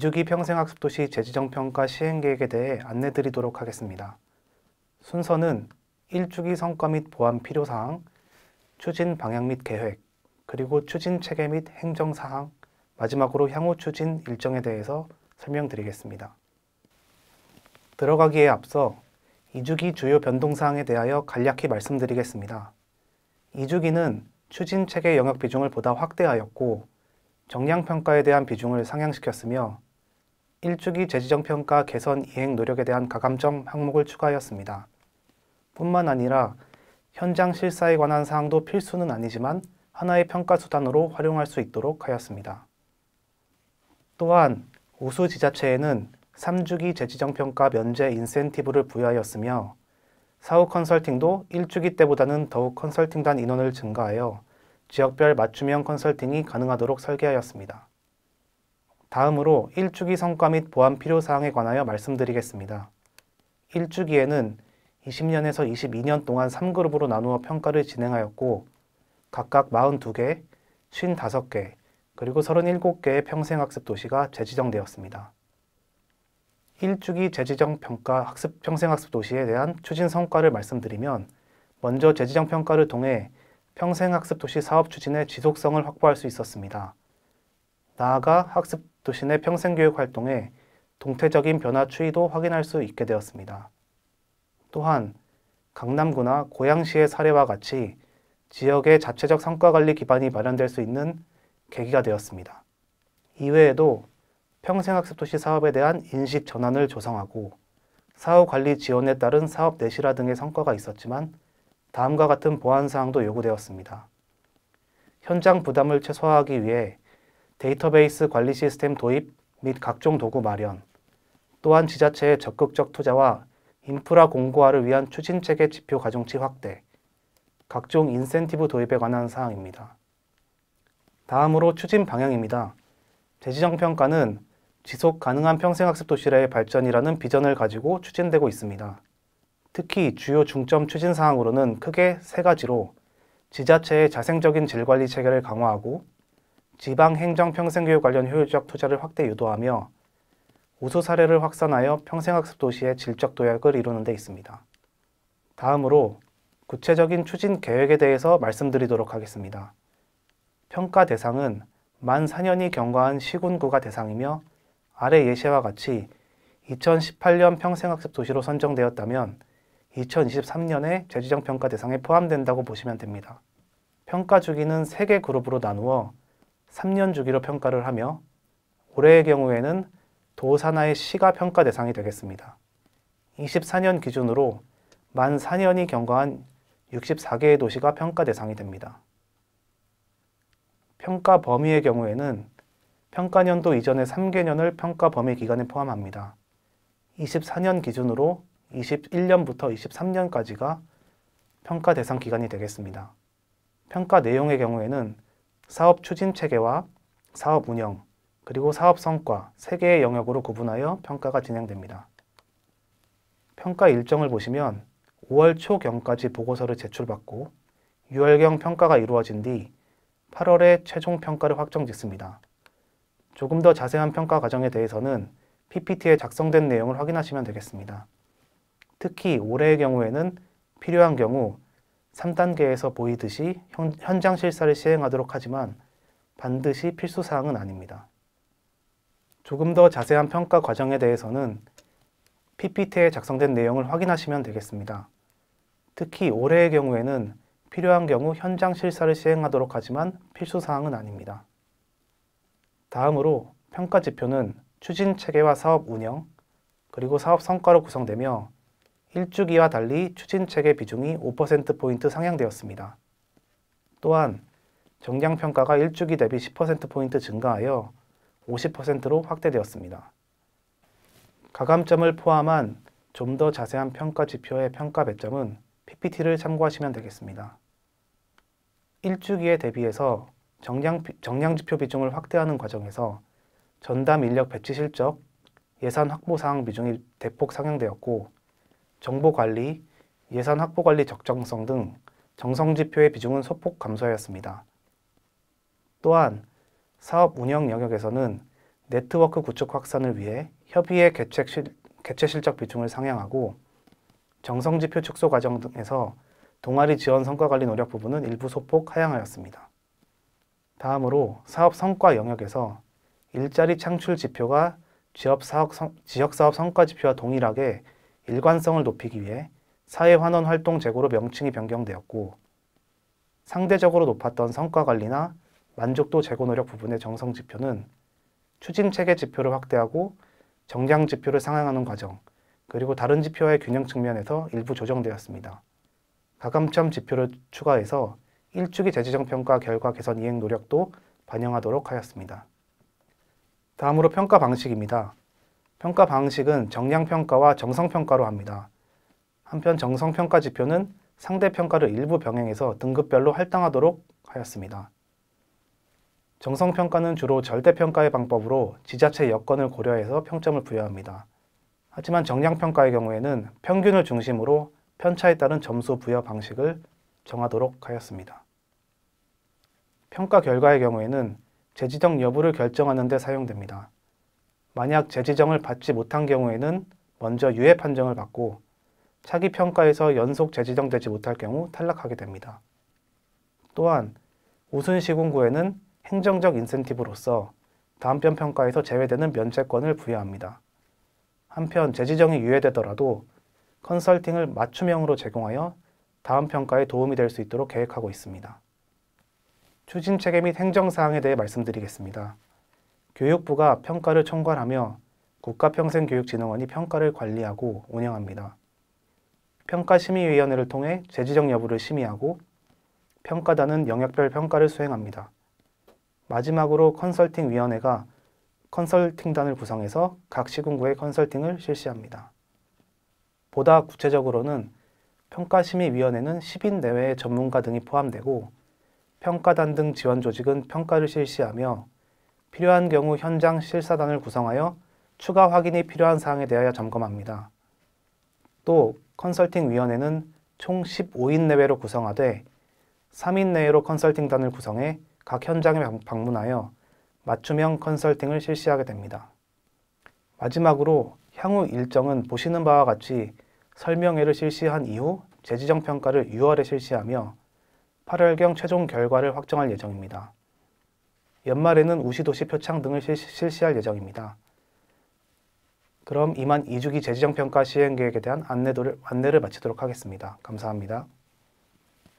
2주기 평생학습도시 재지정평가 시행계획에 대해 안내드리도록 하겠습니다. 순서는 1주기 성과 및 보완 필요사항, 추진 방향 및 계획, 그리고 추진 체계 및 행정사항, 마지막으로 향후 추진 일정에 대해서 설명드리겠습니다. 들어가기에 앞서 2주기 주요 변동사항에 대하여 간략히 말씀드리겠습니다. 2주기는 추진 체계 영역 비중을 보다 확대하였고, 정량평가에 대한 비중을 상향시켰으며 1주기 재지정 평가 개선 이행 노력에 대한 가감점 항목을 추가하였습니다. 뿐만 아니라 현장 실사에 관한 사항도 필수는 아니지만 하나의 평가 수단으로 활용할 수 있도록 하였습니다. 또한 우수 지자체에는 3주기 재지정 평가 면제 인센티브를 부여하였으며 사후 컨설팅도 1주기 때보다는 더욱 컨설팅단 인원을 증가하여 지역별 맞춤형 컨설팅이 가능하도록 설계하였습니다. 다음으로 1주기 성과 및보안 필요사항에 관하여 말씀드리겠습니다. 1주기에는 20년에서 22년 동안 3그룹으로 나누어 평가를 진행하였고 각각 42개, 55개, 그리고 37개의 평생학습 도시가 재지정되었습니다. 1주기 재지정 평가 학습 평생학습 도시에 대한 추진 성과를 말씀드리면 먼저 재지정 평가를 통해 평생학습 도시 사업 추진의 지속성을 확보할 수 있었습니다. 나아가 학습 도 시내 평생교육 활동에 동태적인 변화 추이도 확인할 수 있게 되었습니다. 또한 강남구나 고양시의 사례와 같이 지역의 자체적 성과관리 기반이 마련될 수 있는 계기가 되었습니다. 이외에도 평생학습도시 사업에 대한 인식 전환을 조성하고 사후관리 지원에 따른 사업 내실화 등의 성과가 있었지만 다음과 같은 보완사항도 요구되었습니다. 현장 부담을 최소화하기 위해 데이터베이스 관리 시스템 도입 및 각종 도구 마련, 또한 지자체의 적극적 투자와 인프라 공고화를 위한 추진체계 지표 가중치 확대, 각종 인센티브 도입에 관한 사항입니다. 다음으로 추진 방향입니다. 재지정평가는 지속 가능한 평생학습 도시의 발전이라는 비전을 가지고 추진되고 있습니다. 특히 주요 중점 추진 사항으로는 크게 세 가지로 지자체의 자생적인 질관리 체계를 강화하고 지방행정평생교육 관련 효율적 투자를 확대 유도하며 우수 사례를 확산하여 평생학습 도시의 질적 도약을 이루는 데 있습니다. 다음으로 구체적인 추진 계획에 대해서 말씀드리도록 하겠습니다. 평가 대상은 만 4년이 경과한 시군구가 대상이며 아래 예시와 같이 2018년 평생학습 도시로 선정되었다면 2023년에 재지정 평가 대상에 포함된다고 보시면 됩니다. 평가 주기는 3개 그룹으로 나누어 3년 주기로 평가를 하며 올해의 경우에는 도산하의 시가 평가 대상이 되겠습니다. 24년 기준으로 만 4년이 경과한 64개의 도시가 평가 대상이 됩니다. 평가 범위의 경우에는 평가년도 이전의 3개년을 평가 범위 기간에 포함합니다. 24년 기준으로 21년부터 23년까지가 평가 대상 기간이 되겠습니다. 평가 내용의 경우에는 사업 추진 체계와 사업 운영, 그리고 사업 성과 세 개의 영역으로 구분하여 평가가 진행됩니다. 평가 일정을 보시면 5월 초경까지 보고서를 제출받고 6월경 평가가 이루어진 뒤 8월에 최종 평가를 확정 짓습니다. 조금 더 자세한 평가 과정에 대해서는 PPT에 작성된 내용을 확인하시면 되겠습니다. 특히 올해의 경우에는 필요한 경우 3단계에서 보이듯이 현, 장 실사를 시행하도록 하지만 반드시 필수 사항은 아닙니다. 조금 더 자세한 평가 과정에 대해서는 PPT에 작성된 내용을 확인하시면 되겠습니다. 특히 올해의 경우에는 필요한 경우 현장 실사를 시행하도록 하지만 필수 사항은 아닙니다. 다음으로 평가 지표는 추진 체계와 사업 운영, 그리고 사업 성과로 구성되며 1주기와 달리 추진책의 비중이 5%포인트 상향되었습니다. 또한 정량평가가 1주기 대비 10%포인트 증가하여 50%로 확대되었습니다. 가감점을 포함한 좀 더 자세한 평가 지표의 평가 배점은 PPT를 참고하시면 되겠습니다. 1주기에 대비해서 정량, 정량지표 비중을 확대하는 과정에서 전담 인력 배치 실적, 예산 확보 사항 비중이 대폭 상향되었고 정보 관리, 예산 확보 관리 적정성 등 정성 지표의 비중은 소폭 감소하였습니다. 또한 사업 운영 영역에서는 네트워크 구축 확산을 위해 협의의 개체, 실, 적 비중을 상향하고 정성 지표 축소 과정 등에서 동아리 지원 성과 관리 노력 부분은 일부 소폭 하향하였습니다. 다음으로 사업 성과 영역에서 일자리 창출 지표가 지역 사업 성과 지표와 동일하게 일관성을 높이기 위해 사회환원 활동 재고로 명칭이 변경되었고 상대적으로 높았던 성과 관리나 만족도 재고 노력 부분의 정성 지표는 추진 체계 지표를 확대하고 정량 지표를 상향하는 과정 그리고 다른 지표와의 균형 측면에서 일부 조정되었습니다. 가감점 지표를 추가해서 1주기 재지정 평가 결과 개선 이행 노력도 반영하도록 하였습니다. 다음으로 평가 방식입니다. 평가 방식은 정량평가와 정성평가로 합니다. 한편 정성평가 지표는 상대평가를 일부 병행해서 등급별로 할당하도록 하였습니다. 정성평가는 주로 절대평가의 방법으로 지자체 여건을 고려해서 평점을 부여합니다. 하지만 정량평가의 경우에는 평균을 중심으로 편차에 따른 점수 부여 방식을 정하도록 하였습니다. 평가 결과의 경우에는 재지정 여부를 결정하는 데 사용됩니다. 만약 재지정을 받지 못한 경우에는 먼저 유예 판정을 받고 차기 평가에서 연속 재지정되지 못할 경우 탈락하게 됩니다. 또한 우순시군구에는 행정적 인센티브로서 다음편 평가에서 제외되는 면책권을 부여합니다. 한편 재지정이 유예되더라도 컨설팅을 맞춤형으로 제공하여 다음 평가에 도움이 될 수 있도록 계획하고 있습니다. 추진 체계 및 행정 사항에 대해 말씀드리겠습니다. 교육부가 평가를 총괄하며 국가평생교육진흥원이 평가를 관리하고 운영합니다. 평가심의위원회를 통해 재지정 여부를 심의하고 평가단은 영역별 평가를 수행합니다. 마지막으로 컨설팅위원회가 컨설팅단을 구성해서 각 시군구의 컨설팅을 실시합니다. 보다 구체적으로는 평가심의위원회는 10인 내외의 전문가 등이 포함되고 평가단 등 지원 조직은 평가를 실시하며 필요한 경우 현장 실사단을 구성하여 추가 확인이 필요한 사항에 대하여 점검합니다. 또 컨설팅위원회는 총 15인 내외로 구성하되 3인 내외로 컨설팅단을 구성해 각 현장에 방문하여 맞춤형 컨설팅을 실시하게 됩니다. 마지막으로 향후 일정은 보시는 바와 같이 설명회를 실시한 이후 재지정 평가를 6월에 실시하며 8월경 최종 결과를 확정할 예정입니다. 연말에는 우시도시 표창 등을 실시, 할 예정입니다. 그럼 이만 2주기 재지정평가 시행 계획에 대한 안내도를, 안내를 마치도록 하겠습니다. 감사합니다.